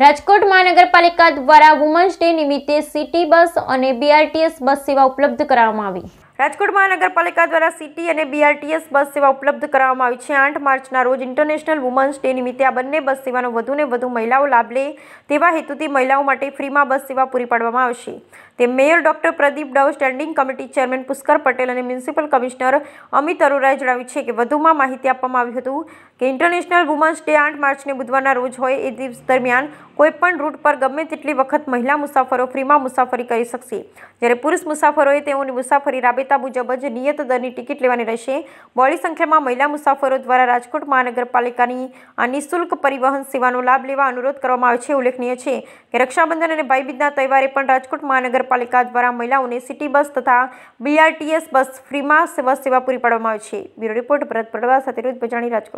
રાજકોટ મહાનગરપાલિકા દ્વારા women's day નિમિત્તે સિટી બસ અને બીઆરટીએસ બસ સેવા ઉપલબ્ધ કરાવવામાં આવી રાજકોટ મહાનગરપાલિકા દ્વારા સિટી અને બીઆરટીએસ બસ સેવા ઉપલબ્ધ કરાવવામાં આવી છે આઠ માર્ચના રોજ ઇન્ટરનેશનલ વુમન્સ ડે નિમિત્તે આ બંને બસ સેવાનો વધુને વધુ મહિલાઓ લાભ લે તેવા હેતુથી મહિલાઓ માટે ફ્રીમાં બસ સેવા પૂરી પાડવામાં આવશે તે mayor doctor Pradeep Dav standing committee chairman Pushkar Patel અને મ્યુનિસિપલ કમિશનર અમિત અરોરાએ જણાવ્યું છે કે વધુમાં માહિતી આપવામાં આવ્યું હતું કે ઇન્ટરનેશનલ વુમન્સ ડે આઠ માર્ચને બુધવારના રોજ હોય એ દિવસ દરમિયાન કોઈપણ રૂટ પર ગમે તેટલી વખત મહિલા મુસાફરો ફ્રીમાં મુસાફરી કરી શકશે જ્યારે પુરુષ મુસાફરોએ તેઓની મુસાફરી રાબેત સંહિતા મુજબ જ નિયત દરની ટિકિટ લેવાની રહેશે બહોળી સંખ્યામાં મહિલા મુસાફરો દ્વારા રાજકોટ મહાનગરપાલિકાની આ નિઃશુલ્ક પરિવહન સેવાનો લાભ લેવા અનુરોધ કરવામાં આવ્યો છે ઉલ્લેખનીય છે કે રક્ષાબંધન અને ભાઈબીજના તહેવારે પણ રાજકોટ મહાનગરપાલિકા દ્વારા મહિલાઓને સિટી બસ તથા બીઆરટીએસ બસ ફ્રીમાં સેવા સેવા પૂરી પાડવામાં આવી છે બ્યુરો રિપોર્ટ ભરત પડવા સાથે રોજ બજાણી રાજકોટ